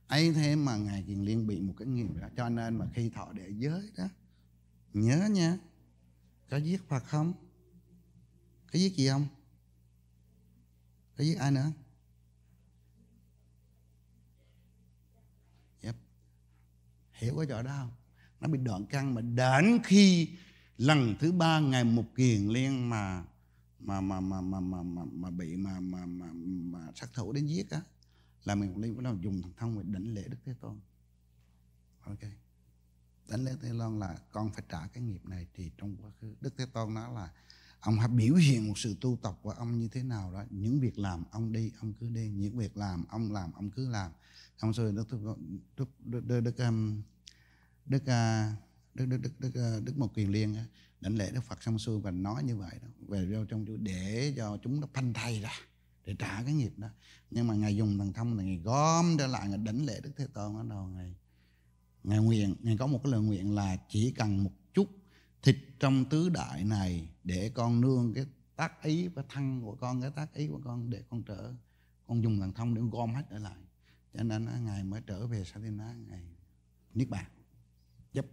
ấy thế mà ngài kiền liên bị một cái nghiệp đó cho nên mà khi thọ để giới đó nhớ nha có giết phật không có giết gì không có giết ai nữa hiểu cái chỗ đó không nó bị đoạn căn mà đến khi lần thứ ba ngày một kiền liên mà mà mà mà mà mà mà, mà bị mà mà mà, mà sát thủ đến giết á là mình đi bắt đầu dùng thần thông để đánh lễ đức thế tôn ok đánh lễ thế tôn là con phải trả cái nghiệp này thì trong quá khứ đức thế tôn nói là ông hãy biểu hiện một sự tu tập của ông như thế nào đó những việc làm ông đi ông cứ đi những việc làm ông làm ông cứ làm xong rồi đức đức đức đức um, uh, đức đức đức đức uh, đức đức, đức một quyền liên uh, đảnh lễ đức phật xong xuôi và nói như vậy đó về vô trong chú để cho chúng nó phanh thay ra để trả cái nghiệp đó nhưng mà ngài dùng thần thông này ngài gom trở lại ngài đảnh lễ đức thế tôn ở đầu ngài ngài nguyện ngài có một cái lời nguyện là chỉ cần một chút thịt trong tứ đại này để con nương cái tác ý và thân của con cái tác ý của con để con trở con dùng thần thông để gom hết trở lại cho nên ngài mới trở về Satina ngài niết bàn chấp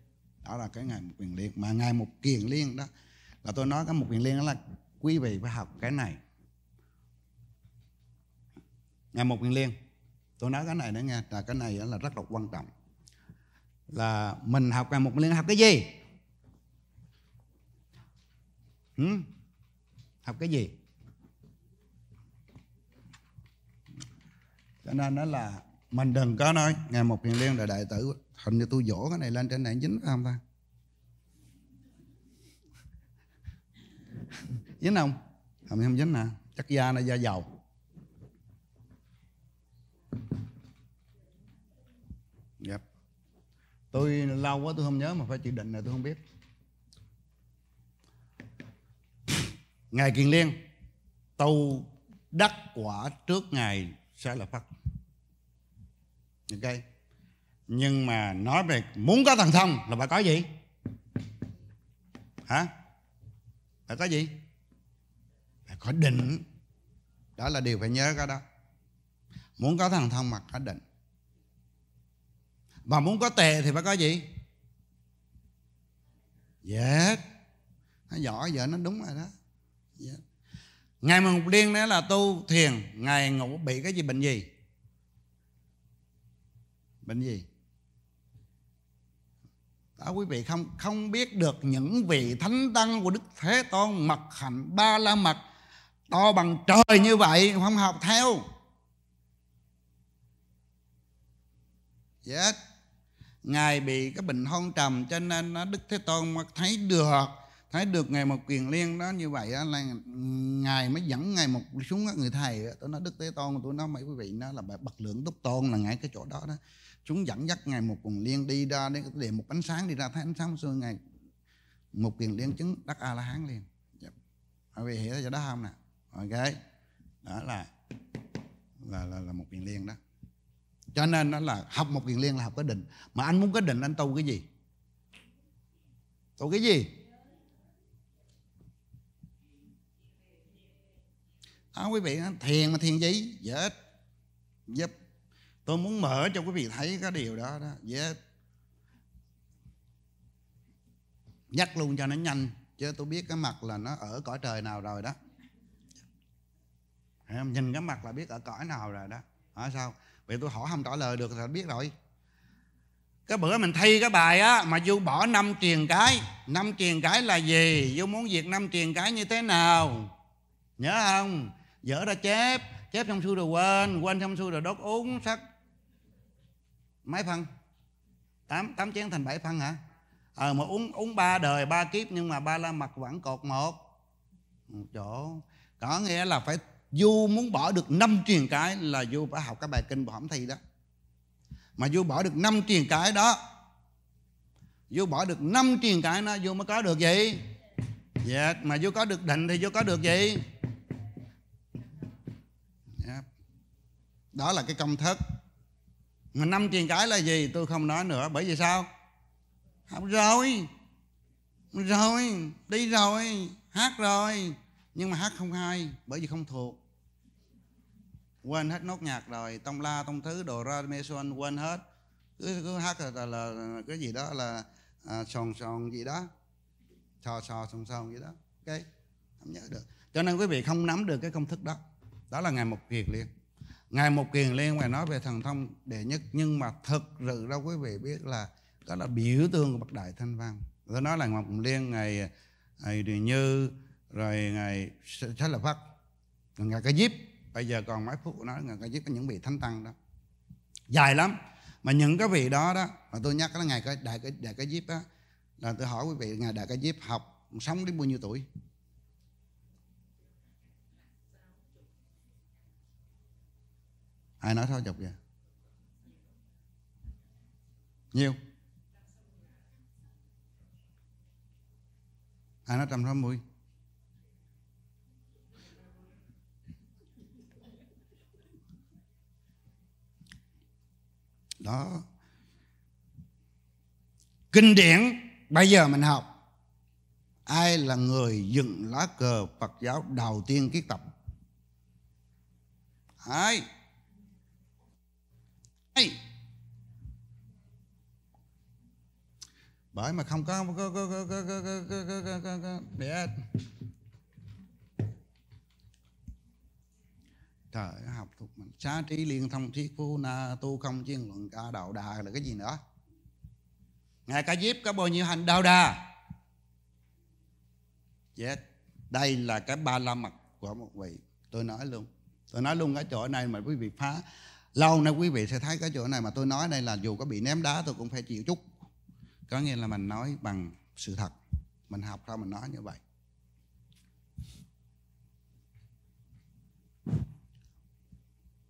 đó là cái ngày một quyền liên mà ngày một kiền liên đó là tôi nói cái một quyền liên đó là quý vị phải học cái này ngày một quyền liên tôi nói cái này nữa nghe là cái này là rất là quan trọng là mình học ngày một quyền liên học cái gì hmm? học cái gì cho nên đó là mình đừng có nói ngày một hiền liên là đại tử hình như tôi dỗ cái này lên trên này dính phải không ta dính không không không dính nè chắc da nó da dầu yep. Dạ. tôi lâu quá tôi không nhớ mà phải chỉ định là tôi không biết ngày kiền liên tu đắc quả trước ngày sẽ là phật OK. nhưng mà nói về muốn có thần thông là phải có gì hả phải có gì phải có định đó là điều phải nhớ cái đó muốn có thần thông mà có định và muốn có tề thì phải có gì Yes Nó giỏi giờ nó đúng rồi đó yes. Ngày mùng ngục điên đó là tu thiền Ngày ngủ bị cái gì bệnh gì bệnh gì đó quý vị không không biết được những vị thánh tăng của đức thế tôn mật hạnh ba la mật to bằng trời như vậy không học theo chết yes. ngài bị cái bệnh hôn trầm cho nên nó đức thế tôn mà thấy được thấy được ngài một quyền liên đó như vậy đó, là ngài mới dẫn ngài một xuống người thầy tôi nói đức thế tôn tôi nói mấy quý vị nó là bậc lượng túc tôn là ngay cái chỗ đó đó chúng dẫn dắt ngài một quần liên đi ra đến cái một ánh sáng đi ra thấy ánh sáng xưa ngày một quyền liên chứng đắc a la hán liền mọi dạ. vị hiểu cho đó không nè ok đó là là là, là một quyền liên đó cho nên nó là học một quyền liên là học cái định mà anh muốn cái định anh tu cái gì tu cái gì à, quý vị thiền mà thiền gì dễ giúp tôi muốn mở cho quý vị thấy cái điều đó đó dễ yeah. nhắc luôn cho nó nhanh chứ tôi biết cái mặt là nó ở cõi trời nào rồi đó nhìn cái mặt là biết ở cõi nào rồi đó hỏi sao vậy tôi hỏi không trả lời được là biết rồi cái bữa mình thi cái bài á mà du bỏ năm truyền cái năm truyền cái là gì du muốn việc năm truyền cái như thế nào nhớ không dở ra chép chép xong xuôi rồi quên quên xong xuôi rồi đốt uống sắc mấy phân tám tám chén thành bảy phân hả ờ mà uống uống ba đời ba kiếp nhưng mà ba la mật vẫn cột một một ừ, chỗ có nghĩa là phải du muốn bỏ được năm truyền cái là du phải học cái bài kinh của thi đó mà du bỏ được năm truyền cái đó du bỏ được năm truyền cái nó du mới có được gì dạ yeah. mà du có được định thì du có được gì yeah. đó là cái công thức mà năm truyền cái là gì tôi không nói nữa bởi vì sao học rồi rồi đi rồi hát rồi nhưng mà hát không hay bởi vì không thuộc quên hết nốt nhạc rồi tông la tông thứ đồ ra mê xuân quên hết cứ, cứ hát là, là, là cái gì đó là à, sòn sòn gì đó sò sò sòn sòn gì đó ok không nhớ được cho nên quý vị không nắm được cái công thức đó đó là ngày một kiệt liền Ngài một kiền liên Ngài nói về thần thông đệ nhất Nhưng mà thực sự đâu quý vị biết là Đó là biểu tượng của bậc đại thanh văn Tôi nói là Ngọc Liên Ngài, Ngài Điều Như Rồi Ngài Thế là Phật Ngài cái Diếp Bây giờ còn mấy phút của nó Ngài cái Diếp có những vị thánh tăng đó Dài lắm Mà những cái vị đó đó Mà tôi nhắc là Ngài Đại, Đại cái Diếp đó Là tôi hỏi quý vị Ngài Đại cái Diếp học Sống đến bao nhiêu tuổi ai nói sáu chục vậy Nhiều. ai nói trăm sáu mươi đó kinh điển bây giờ mình học ai là người dựng lá cờ phật giáo đầu tiên kiết tập ai ngay bởi mà không có có có có có có có có có có có có để trời học thuộc mình xá trí liên thông thiết phu na tu không chuyên luận ca đạo đà là cái gì nữa ngài ca diếp có bao nhiêu hành đạo đà chết đây là cái ba la mật của một vị tôi nói luôn tôi nói luôn cái chỗ này mà quý vị phá lâu nay quý vị sẽ thấy cái chỗ này mà tôi nói đây là dù có bị ném đá tôi cũng phải chịu chút có nghĩa là mình nói bằng sự thật mình học ra mình nói như vậy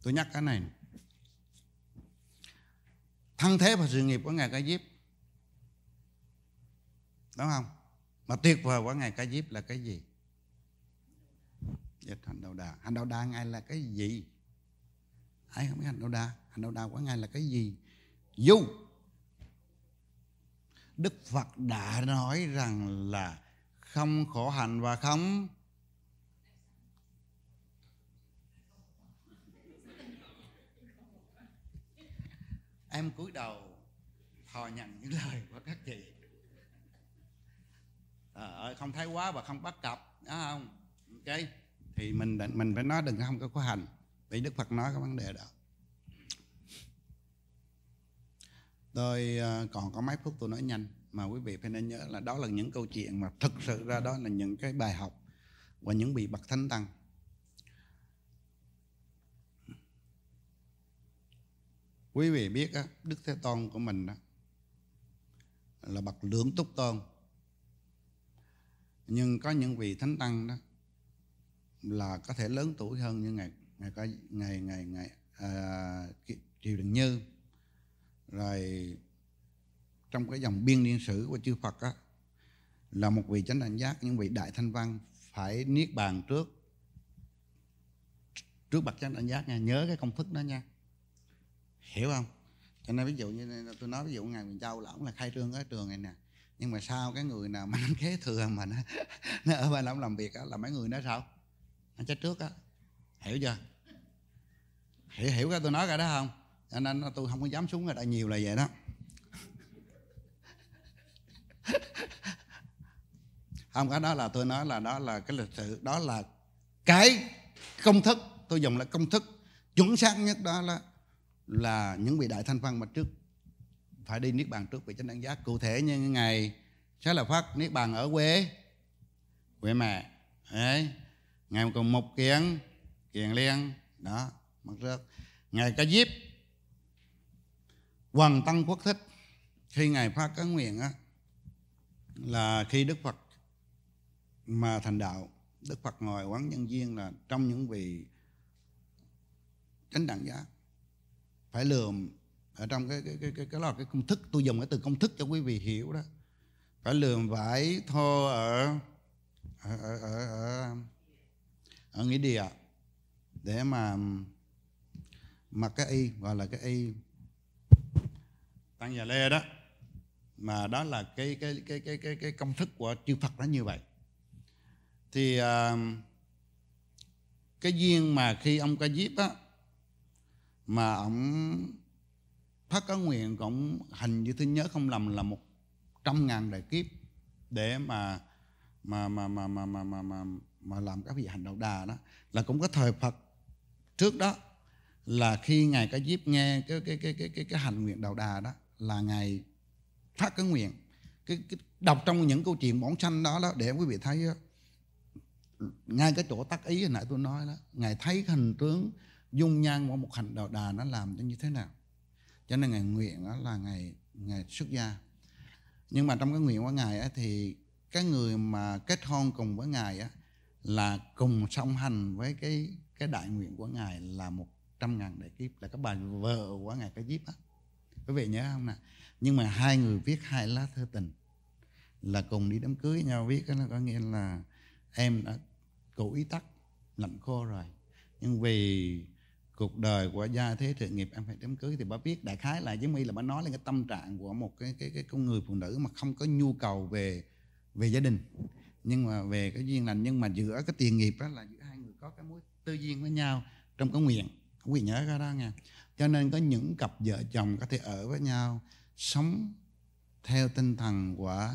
tôi nhắc cái này thân thế và sự nghiệp của ngài Ca diếp đúng không mà tuyệt vời của ngài Ca diếp là cái gì dịch hành đầu đà hành đầu đà ngài là cái gì ai không biết hành đâu đa hành đâu đa quả ngài là cái gì du đức phật đã nói rằng là không khổ hạnh và không em cúi đầu thò nhận những lời của các chị à, không thấy quá và không bắt cặp đó không ok thì mình mình phải nói đừng không có khổ hành vì Đức Phật nói cái vấn đề đó Tôi ờ, còn có mấy phút tôi nói nhanh Mà quý vị phải nên nhớ là đó là những câu chuyện Mà thực sự ra đó là những cái bài học và những vị bậc thánh tăng Quý vị biết á, Đức Thế Tôn của mình đó Là bậc lưỡng túc tôn Nhưng có những vị thánh tăng đó Là có thể lớn tuổi hơn như Ngài ngày có ngày ngày ngày à, triều đình như rồi trong cái dòng biên niên sử của chư Phật á là một vị chánh đẳng giác những vị đại thanh văn phải niết bàn trước trước bậc chánh đẳng giác nha nhớ cái công thức đó nha hiểu không cho nên ví dụ như tôi nói ví dụ ngày miền Châu là ông là khai trương cái trường này nè nhưng mà sao cái người nào mà nó kế thừa mà nó, [LAUGHS] nó ở bên ông làm việc á là mấy người nó sao nó chết trước á hiểu chưa hiểu hiểu cái tôi nói cái đó không cho nên tôi không có dám xuống ở đây nhiều là vậy đó [LAUGHS] không cái đó là tôi nói là đó là cái lịch sử đó là cái công thức tôi dùng là công thức chuẩn xác nhất đó là là những vị đại thanh văn mà trước phải đi niết bàn trước vị chánh đẳng giác cụ thể như ngày sẽ là phát niết bàn ở quê quê mẹ Đấy. ngày còn một kiện kiện liên đó mặt rớt ngài ca diếp hoàng tăng quốc thích khi ngài phát cái nguyện á là khi đức phật mà thành đạo đức phật ngồi quán nhân viên là trong những vị chánh đẳng giá phải lườm ở trong cái cái cái cái cái cái công thức tôi dùng cái từ công thức cho quý vị hiểu đó phải lườm vải thô ở ở ở ở, ở, ở nghĩa địa để mà mặc cái y gọi là cái y tăng già lê đó mà đó là cái cái cái cái cái, cái công thức của chư Phật nó như vậy thì à, cái duyên mà khi ông ca diếp á mà ông phát cái nguyện cũng ông hành như thứ nhớ không lầm là một trăm ngàn đại kiếp để mà mà mà mà mà mà mà mà, mà làm các vị hành đạo đà đó là cũng có thời Phật trước đó là khi ngài có dịp nghe cái cái cái cái cái, cái hành nguyện đầu đà đó là ngài phát cái nguyện cái, cái đọc trong những câu chuyện bổn sanh đó đó để quý vị thấy đó, ngay cái chỗ tác ý hồi nãy tôi nói đó ngài thấy hình tướng dung nhan của một hành đầu đà nó làm như thế nào cho nên ngài nguyện đó là ngài ngài xuất gia nhưng mà trong cái nguyện của ngài ấy, thì cái người mà kết hôn cùng với ngài ấy, là cùng song hành với cái cái đại nguyện của ngài là một trăm ngàn đại kiếp là các bà vợ của ngài cái diếp á quý vị nhớ không nè nhưng mà hai người viết hai lá thơ tình là cùng đi đám cưới nhau viết nó có nghĩa là em đã cũ ý tắc lạnh khô rồi nhưng vì cuộc đời của gia thế sự nghiệp em phải đám cưới thì bà biết đại khái là giống mi là bà nói lên cái tâm trạng của một cái cái cái con người phụ nữ mà không có nhu cầu về về gia đình nhưng mà về cái duyên lành nhưng mà giữa cái tiền nghiệp đó là giữa hai người có cái mối tư duyên với nhau trong cái nguyện quý vị nhớ cái đó nha cho nên có những cặp vợ chồng có thể ở với nhau sống theo tinh thần của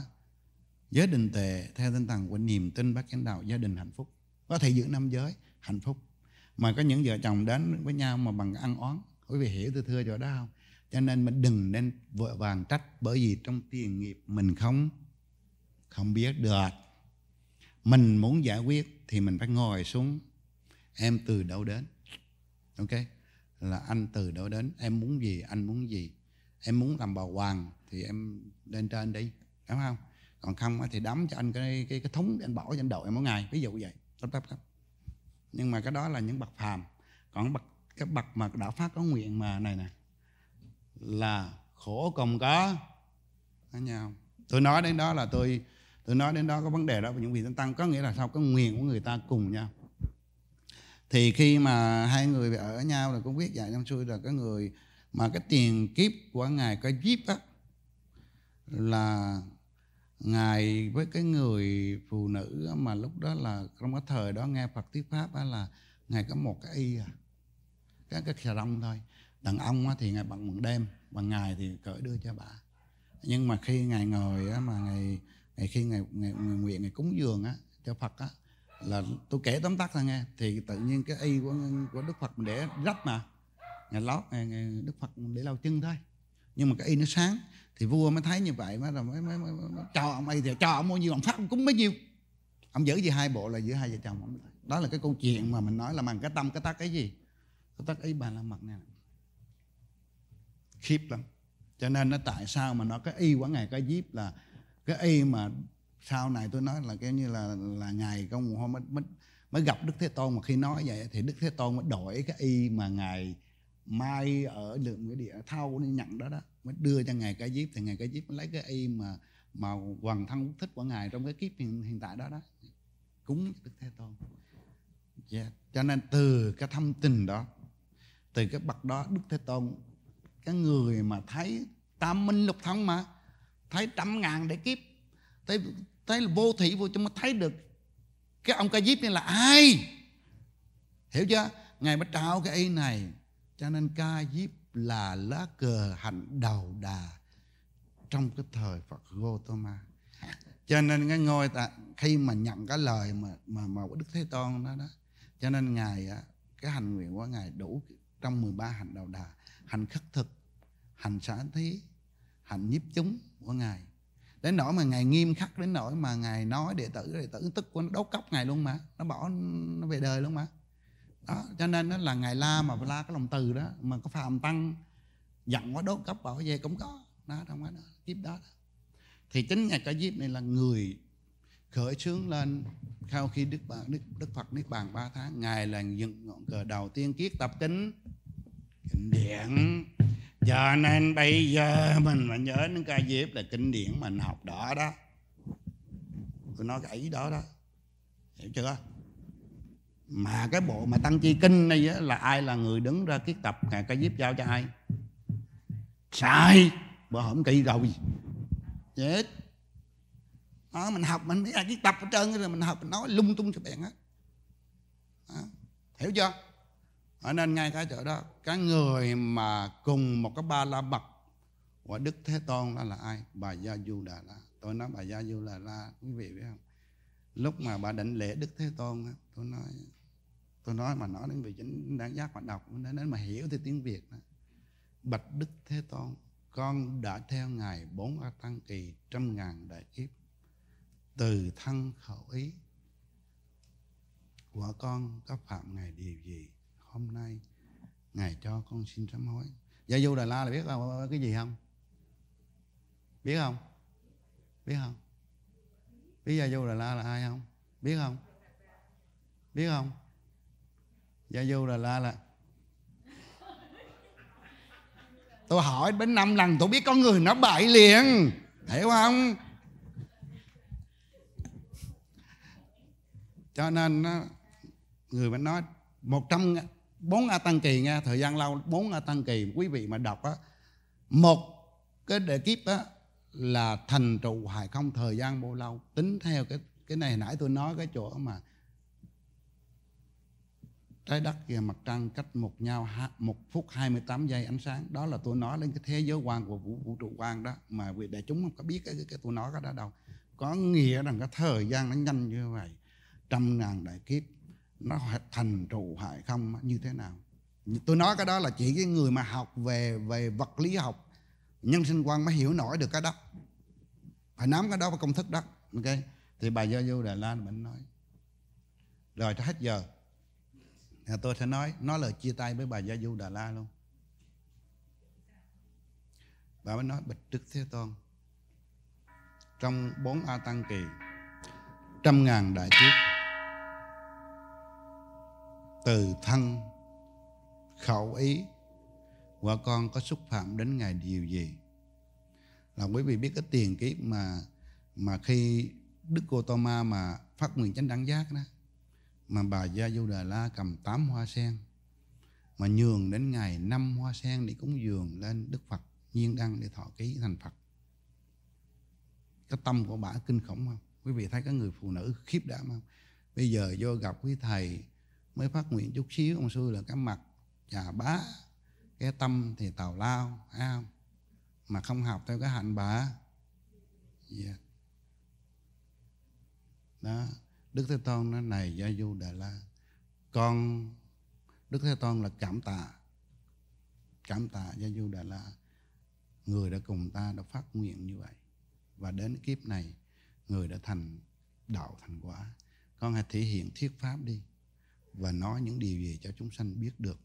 giới đình tề theo tinh thần của niềm tin bác chánh đạo gia đình hạnh phúc có thể giữ năm giới hạnh phúc mà có những vợ chồng đến với nhau mà bằng ăn oán quý vị hiểu tôi thưa chỗ đó không cho nên mình đừng nên vội vàng trách bởi vì trong tiền nghiệp mình không không biết được mình muốn giải quyết thì mình phải ngồi xuống em từ đâu đến ok là anh từ đó đến em muốn gì anh muốn gì em muốn làm bà hoàng thì em lên trên đi đúng không còn không thì đấm cho anh cái cái, cái thúng anh bỏ cho anh đầu em mỗi ngày ví dụ vậy tấp tấp tấp nhưng mà cái đó là những bậc phàm còn bậc cái bậc mà đã phát có nguyện mà này nè là khổ cùng có nói nhau tôi nói đến đó là tôi tôi nói đến đó có vấn đề đó với những vị thánh tăng có nghĩa là sao có nguyện của người ta cùng nhau thì khi mà hai người ở nhau là cũng biết dạy năm xưa là cái người mà cái tiền kiếp của ngài cái díp á là ngài với cái người phụ nữ mà lúc đó là trong cái thời đó nghe Phật thuyết pháp á là ngài có một cái y à cái cái xà rong thôi đàn ông á thì ngài bằng bằng đêm bằng ngày thì cởi đưa cho bà nhưng mà khi ngài ngồi á mà ngài ngày khi ngài, ngài, ngài nguyện ngài cúng dường á cho Phật á là tôi kể tóm tắt ra nghe thì tự nhiên cái y của của đức phật để rách mà ngài lót ngài, à, đức phật để lau chân thôi nhưng mà cái y nó sáng thì vua mới thấy như vậy mới rồi mới, mới, mới, mới, mới cho ông y thì cho ông bao nhiêu ông phát cũng cúng bấy nhiêu ông giữ gì hai bộ là giữa hai vợ chồng đó là cái câu chuyện mà mình nói là bằng cái tâm cái tác cái gì cái tác ấy bà la mật này khiếp lắm cho nên nó tại sao mà nó cái y của ngài cái diếp là cái y mà sau này tôi nói là kiểu như là là ngày công hôm mới, mới mới gặp đức thế tôn mà khi nói vậy thì đức thế tôn mới đổi cái y mà ngài mai ở được cái địa thao nó nhận đó đó mới đưa cho ngài cái diếp thì ngài cái diếp mới lấy cái y mà mà hoàng thân thích của ngài trong cái kiếp hiện, hiện tại đó đó cúng đức thế tôn yeah. Dạ, cho nên từ cái thâm tình đó từ cái bậc đó đức thế tôn cái người mà thấy tam minh lục thông mà thấy trăm ngàn để kiếp tới thấy là vô thị vô chúng mới thấy được cái ông ca diếp này là ai hiểu chưa ngài mới trao cái ý này cho nên ca diếp là lá cờ hạnh đầu đà trong cái thời Phật gô-tô ma cho nên cái ngôi ta khi mà nhận cái lời mà mà mà Đức Thế Tôn đó đó cho nên ngài à, cái hành nguyện của ngài đủ trong 13 hạnh đầu đà hạnh khắc thực hạnh xã thí hạnh nhiếp chúng của ngài đến nỗi mà ngài nghiêm khắc đến nỗi mà ngài nói đệ tử đệ tử tức của nó đốt cốc ngài luôn mà nó bỏ nó về đời luôn mà đó cho nên nó là ngài la mà la cái lòng từ đó mà có phàm tăng giận quá đốt cốc bảo về cũng có đó trong cái đó kiếp đó, đó thì chính ngài ca diếp này là người khởi sướng lên sau khi đức bà, đức, đức phật niết bàn 3 tháng ngài là dựng ngọn cờ đầu tiên kiết tập kính kinh điển cho nên bây giờ mình mà nhớ đến ca diếp là kinh điển mình học đó đó tôi nói cái ý đó đó hiểu chưa mà cái bộ mà tăng chi kinh này á, là ai là người đứng ra kiết tập ngài ca diếp giao cho ai sai bữa hổm kỳ rồi chết đó, mình học mình biết ai kiết tập hết trơn rồi mình học mình nói lung tung cho bạn á, hiểu chưa ở nên ngay cái chỗ đó Cái người mà cùng một cái ba la mật Của Đức Thế Tôn đó là ai? Bà Gia Du Đà La Tôi nói bà Gia Du Đà La Quý vị biết không? Lúc mà bà định lễ Đức Thế Tôn Tôi nói Tôi nói mà nói đến vị chính đáng giác mà đọc nên mà hiểu thì tiếng Việt đó. Bạch Đức Thế Tôn Con đã theo Ngài bốn A Tăng Kỳ Trăm ngàn đại kiếp Từ thân khẩu ý Của con có phạm Ngài điều gì hôm nay Ngài cho con xin sám hối Gia dạ, Du Đà La là biết không cái gì không Biết không Biết không Biết Gia dạ, Du Đà La là ai không Biết không Biết không Gia dạ, Du Đà La là Tôi hỏi đến năm lần tôi biết con người nó bại liền Hiểu không Cho nên ờ, người mà nói một trăm bốn a tăng kỳ nghe thời gian lâu bốn a tăng kỳ quý vị mà đọc á một cái đề kiếp á là thành trụ hài không thời gian bao lâu tính theo cái cái này nãy tôi nói cái chỗ mà trái đất và mặt trăng cách một nhau một phút 28 giây ánh sáng đó là tôi nói lên cái thế giới quan của vũ, vũ trụ quan đó mà vì để chúng không có biết cái, cái, cái tôi nói cái đó đâu có nghĩa rằng cái thời gian nó nhanh như vậy trăm ngàn đại kiếp nó thành trụ hay không như thế nào tôi nói cái đó là chỉ cái người mà học về về vật lý học nhân sinh quan mới hiểu nổi được cái đó phải nắm cái đó và công thức đó ok thì bà do du đà la mình nói rồi hết giờ thì tôi sẽ nói nói lời chia tay với bà gia du đà la luôn bà mới nói bạch đức thế tôn trong bốn a tăng kỳ trăm ngàn đại kiếp từ thân khẩu ý của con có xúc phạm đến ngài điều gì là quý vị biết cái tiền kiếp mà mà khi đức cô tô ma mà phát nguyện chánh đẳng giác đó mà bà gia du đà la cầm tám hoa sen mà nhường đến ngày năm hoa sen để cúng dường lên đức phật nhiên đăng để thọ ký thành phật cái tâm của bà kinh khủng không quý vị thấy cái người phụ nữ khiếp đảm không bây giờ vô gặp quý thầy mới phát nguyện chút xíu ông sư là cái mặt trà bá cái tâm thì tào lao thấy không mà không học theo cái hạnh bà yeah. Dạ. đó đức thế tôn nó này gia du đà la con đức thế tôn là cảm tạ cảm tạ gia du đà la người đã cùng ta đã phát nguyện như vậy và đến kiếp này người đã thành đạo thành quả con hãy thể hiện thuyết pháp đi và nói những điều gì cho chúng sanh biết được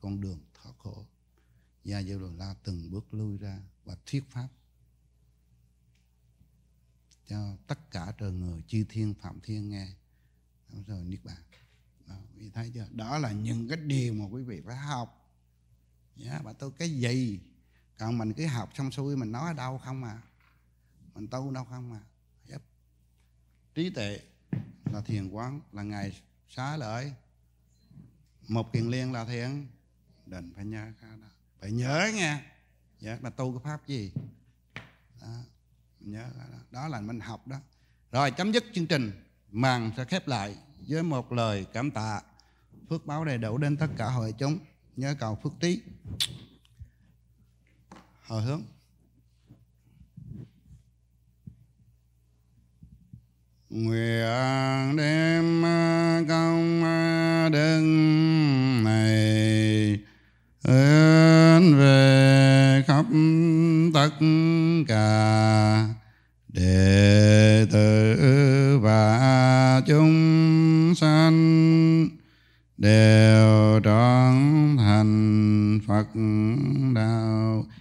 con đường thoát khổ. Gia Gia Đà La từng bước lui ra và thuyết pháp cho tất cả trời người chư thiên phạm thiên nghe rồi niết bàn đó, quý thấy chưa đó là những cái điều mà quý vị phải học nhá dạ, yeah, bà tôi cái gì còn mình cứ học xong xuôi mình nói ở đâu không à mình tu đâu không à yep. trí tuệ là thiền quán là ngày xá lợi một kiền liên là thiện định phải nhớ đó phải nhớ nghe nhớ là tu cái pháp gì đó. nhớ đó. đó là mình học đó rồi chấm dứt chương trình màn sẽ khép lại với một lời cảm tạ phước báo đầy đủ đến tất cả hội chúng nhớ cầu phước tí hồi hướng nguyện đem à, công à, đức này hướng về khắp tất cả đệ tử và chúng sanh đều trọn thành phật đạo